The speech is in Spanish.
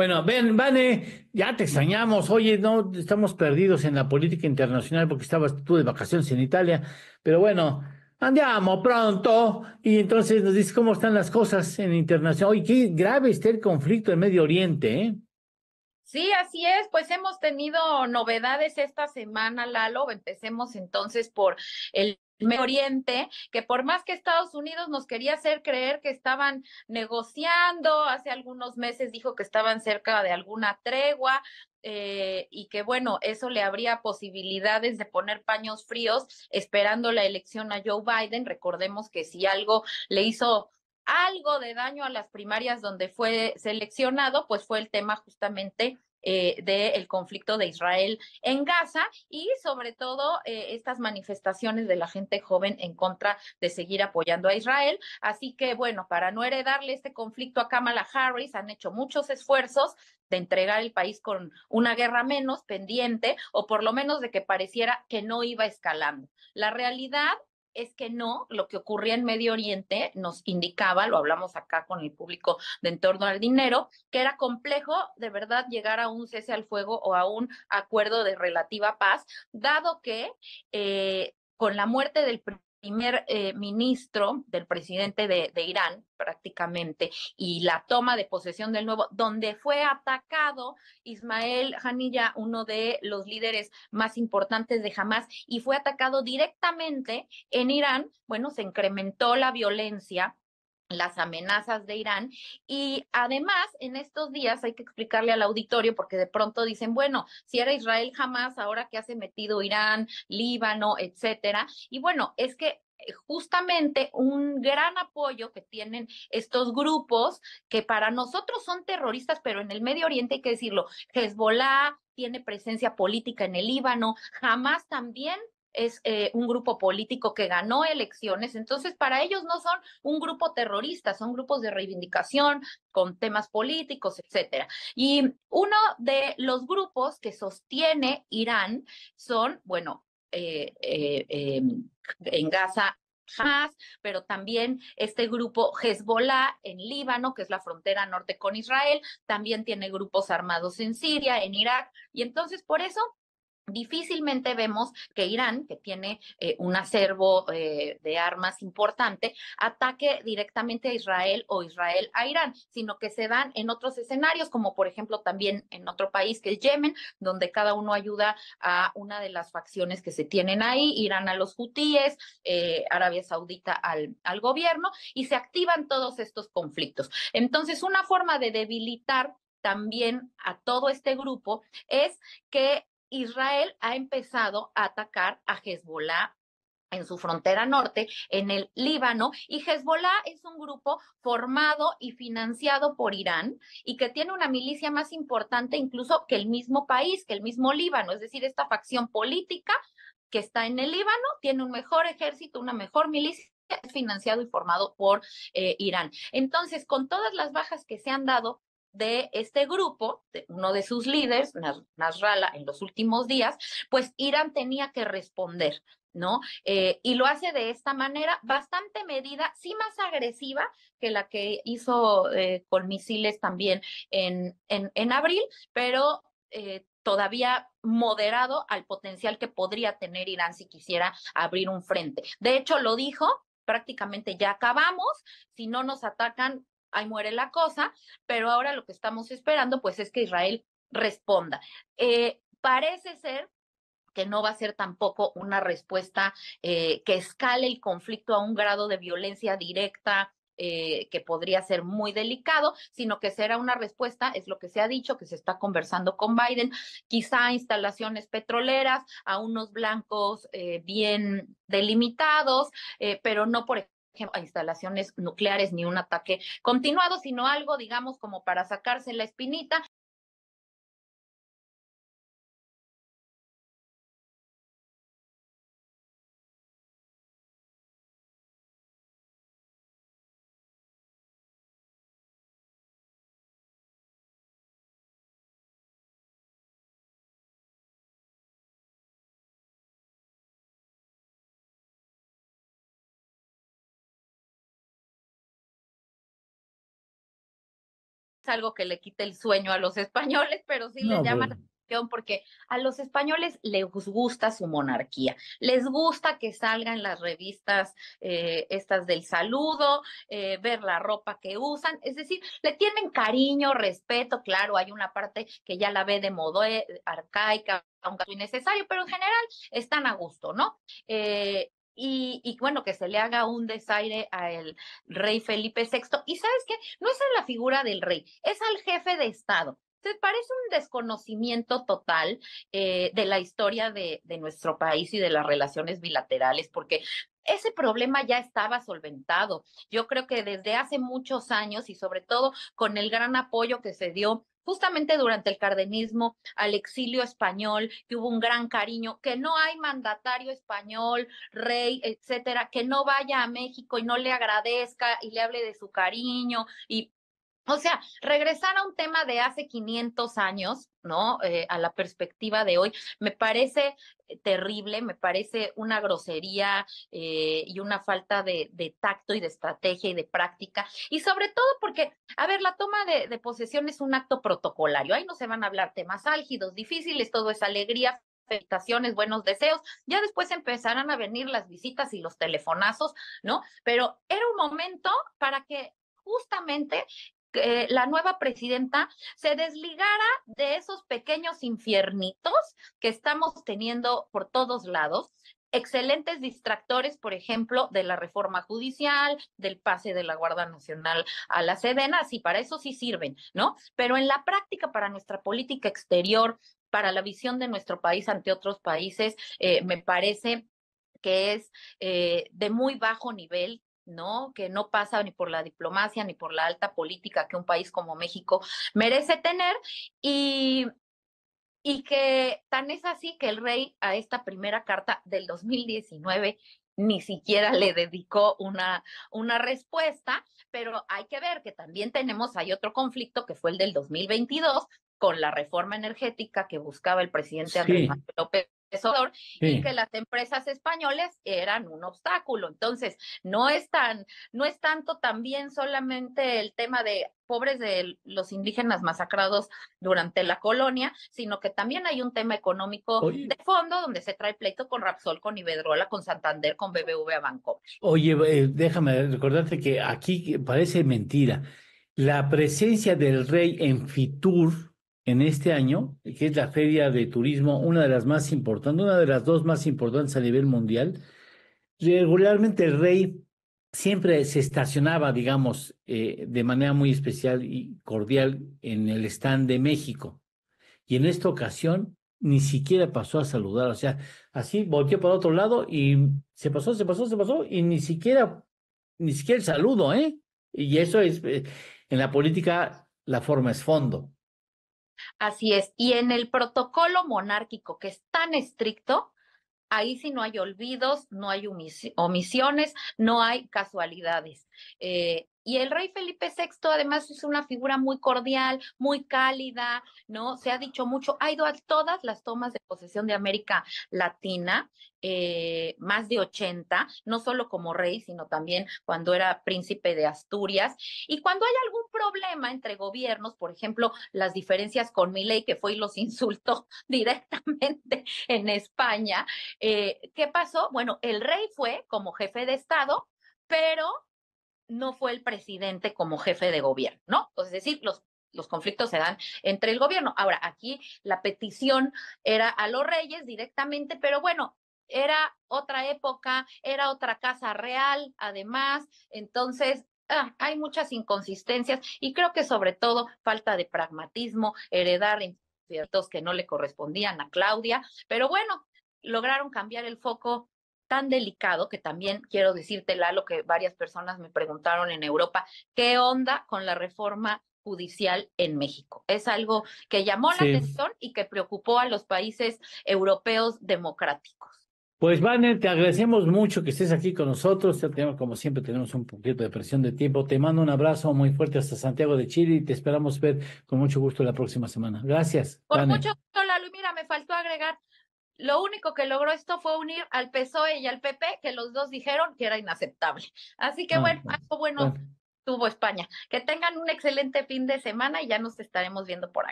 Bueno, ven, Vane, ya te extrañamos. Oye, no, estamos perdidos en la política internacional porque estabas tú de vacaciones en Italia. Pero bueno, andamos pronto. Y entonces nos dices cómo están las cosas en internacional. Oye, qué grave está el conflicto en Medio Oriente, ¿eh? Sí, así es. Pues hemos tenido novedades esta semana, Lalo. Empecemos entonces por el Medio Oriente, que por más que Estados Unidos nos quería hacer creer que estaban negociando, hace algunos meses dijo que estaban cerca de alguna tregua, eh, y que bueno, eso le habría posibilidades de poner paños fríos esperando la elección a Joe Biden. Recordemos que si algo le hizo algo de daño a las primarias donde fue seleccionado, pues fue el tema justamente eh, del conflicto de Israel en Gaza y sobre todo eh, estas manifestaciones de la gente joven en contra de seguir apoyando a Israel. Así que bueno, para no heredarle este conflicto a Kamala Harris, han hecho muchos esfuerzos de entregar el país con una guerra menos pendiente o por lo menos de que pareciera que no iba escalando. La realidad es que no, lo que ocurría en Medio Oriente nos indicaba, lo hablamos acá con el público de entorno al dinero, que era complejo de verdad llegar a un cese al fuego o a un acuerdo de relativa paz, dado que eh, con la muerte del primer eh, ministro del presidente de, Irán, prácticamente, y la toma de posesión del nuevo, donde fue atacado Ismael Hanilla, uno de los líderes más importantes de Hamas, y fue atacado directamente en Irán, bueno, se incrementó la violencia las amenazas de Irán. Y además, en estos días hay que explicarle al auditorio, porque de pronto dicen, bueno, si era Israel jamás, ahora que hace metido Irán, Líbano, etcétera. Y bueno, es que eh, justamente un gran apoyo que tienen estos grupos que para nosotros son terroristas, pero en el Medio Oriente hay que decirlo, Hezbollah tiene presencia política en el Líbano, jamás también es eh, un grupo político que ganó elecciones, entonces para ellos no son un grupo terrorista, son grupos de reivindicación con temas políticos, etcétera. Y uno de los grupos que sostiene Irán son, bueno, eh, eh, en Gaza Hamas, pero también este grupo Hezbollah en Líbano, que es la frontera norte con Israel, también tiene grupos armados en Siria, en Irak, y entonces por eso Difícilmente vemos que Irán, que tiene eh, un acervo eh, de armas importante, ataque directamente a Israel o Israel a Irán, sino que se dan en otros escenarios, como por ejemplo también en otro país que es Yemen, donde cada uno ayuda a una de las facciones que se tienen ahí, Irán a los hutíes, eh, Arabia Saudita al, al gobierno, y se activan todos estos conflictos. Entonces, una forma de debilitar también a todo este grupo es que Israel ha empezado a atacar a Hezbollah en su frontera norte, en el Líbano, y Hezbollah es un grupo formado y financiado por Irán y que tiene una milicia más importante incluso que el mismo país, que el mismo Líbano, es decir, esta facción política que está en el Líbano tiene un mejor ejército, una mejor milicia financiado y formado por eh, Irán. Entonces, con todas las bajas que se han dado, de este grupo, uno de sus líderes, Nasrallah, en los últimos días, pues Irán tenía que responder, ¿no? Eh, y lo hace de esta manera, bastante medida, sí más agresiva que la que hizo eh, con misiles también en, en, abril, pero eh, todavía moderado al potencial que podría tener Irán si quisiera abrir un frente. De hecho, lo dijo prácticamente ya acabamos, si no nos atacan, ahí muere la cosa, pero ahora lo que estamos esperando pues es que Israel responda. Eh, parece ser que no va a ser tampoco una respuesta eh, que escale el conflicto a un grado de violencia directa. Eh, que podría ser muy delicado, sino que será una respuesta, es lo que se ha dicho, que se está conversando con Biden, quizá instalaciones petroleras, a unos blancos bien delimitados, pero no, por a instalaciones nucleares ni un ataque continuado, sino algo, digamos, como para sacarse la espinita. algo que le quite el sueño a los españoles, pero sí les llama la atención porque a los españoles les gusta su monarquía, les gusta que salgan las revistas eh, estas del saludo, eh, ver la ropa que usan, es decir, le tienen cariño, respeto, claro, hay una parte que ya la ve de modo eh, arcaica, aunque es necesario, pero en general están a gusto, ¿no? Eh, y, bueno, que se le haga un desaire al rey Felipe VI. Y sabes qué, no es a la figura del rey, es al jefe de Estado. Se parece un desconocimiento total eh, de la historia de, de nuestro país y de las relaciones bilaterales, porque ese problema ya estaba solventado. Yo creo que desde hace muchos años y sobre todo con el gran apoyo que se dio justamente durante el cardenismo al exilio español, que hubo un gran cariño, que no hay mandatario español, rey, etcétera, que no vaya a México y no le agradezca y le hable de su cariño y o sea, regresar a un tema de hace 500 años, ¿no? Eh, a la perspectiva de hoy, me parece eh, terrible, me parece una grosería eh, y una falta de, tacto y de estrategia y de práctica. Y sobre todo porque, a ver, la toma de, posesión es un acto protocolario. Ahí no se van a hablar temas álgidos, difíciles, todo es alegría, afectaciones, buenos deseos. Ya después empezarán a venir las visitas y los telefonazos, ¿no? Pero era un momento para que justamente que la nueva presidenta se desligara de esos pequeños infiernitos que estamos teniendo por todos lados, excelentes distractores, por ejemplo, de la reforma judicial, del pase de la Guardia Nacional a la Sedena, y para eso sí sirven, ¿no? Pero en la práctica, para nuestra política exterior, para la visión de nuestro país ante otros países, eh, me parece que es eh, de muy bajo nivel, ¿no? Que no pasa ni por la diplomacia ni por la alta política que un país como México merece tener y, y que tan es así que el rey a esta primera carta del 2019 ni siquiera le dedicó una, una respuesta, pero hay que ver que también tenemos, hay otro conflicto que fue el del 2022 con la reforma energética que buscaba el presidente Andrés López y que las empresas españoles eran un obstáculo. Entonces, no es tan, no es tanto también solamente el tema de pobres de los indígenas masacrados durante la colonia, sino que también hay un tema económico de fondo donde se trae pleito con Rapsol, con Ibedrola, con Santander, con BBVA Banco. Oye, eh, déjame recordarte que aquí parece mentira. La presencia del rey en Fitur, en este año, que es la feria de turismo, una de las más importantes, una de las dos más importantes a nivel mundial, regularmente el rey siempre se estacionaba, digamos, eh, de manera muy especial y cordial en el stand de México. Y en esta ocasión ni siquiera pasó a saludar, o sea, así volteó para otro lado y se pasó, se pasó, se pasó y ni siquiera, ni siquiera saludo, ¿eh? Y eso es, eh, en la política la forma es fondo. Así es. Y en el protocolo monárquico, que es tan estricto, ahí sí no hay olvidos, no hay omisiones, no hay casualidades. Eh, y el rey Felipe VI además es una figura muy cordial, muy cálida, ¿no? Se ha dicho mucho, ha ido a todas las tomas de posesión de América Latina, eh, más de 80, no solo como rey, sino también cuando era príncipe de Asturias. Y cuando hay algún problema entre gobiernos, por ejemplo, las diferencias con Milei, que fue y los insultó directamente en España, eh, ¿qué pasó? Bueno, el rey fue como jefe de Estado, pero no fue el presidente como jefe de gobierno, ¿no? es decir, los, conflictos se dan entre el gobierno. Ahora, aquí la petición era a los reyes directamente, pero bueno, era otra época, era otra casa real, además, entonces... Ah, hay muchas inconsistencias y creo que sobre todo falta de pragmatismo, heredar ciertos que no le correspondían a Claudia, pero bueno, lograron cambiar el foco tan delicado que también quiero decirte, lo que varias personas me preguntaron en Europa, ¿qué onda con la reforma judicial en México? Es algo que llamó la atención y que preocupó a los países europeos democráticos. Pues Vanel, te agradecemos mucho que estés aquí con nosotros. Este como siempre tenemos un poquito de presión de tiempo. Te mando un abrazo muy fuerte hasta Santiago de Chile y te esperamos ver con mucho gusto la próxima semana. Gracias. Por mucho gusto, Lalo. Mira, me faltó agregar lo único que logró esto fue unir al PSOE y al PP, que los dos dijeron que era inaceptable. Así que bueno, algo bueno tuvo España. Que tengan un excelente fin de semana y ya nos estaremos viendo por aquí.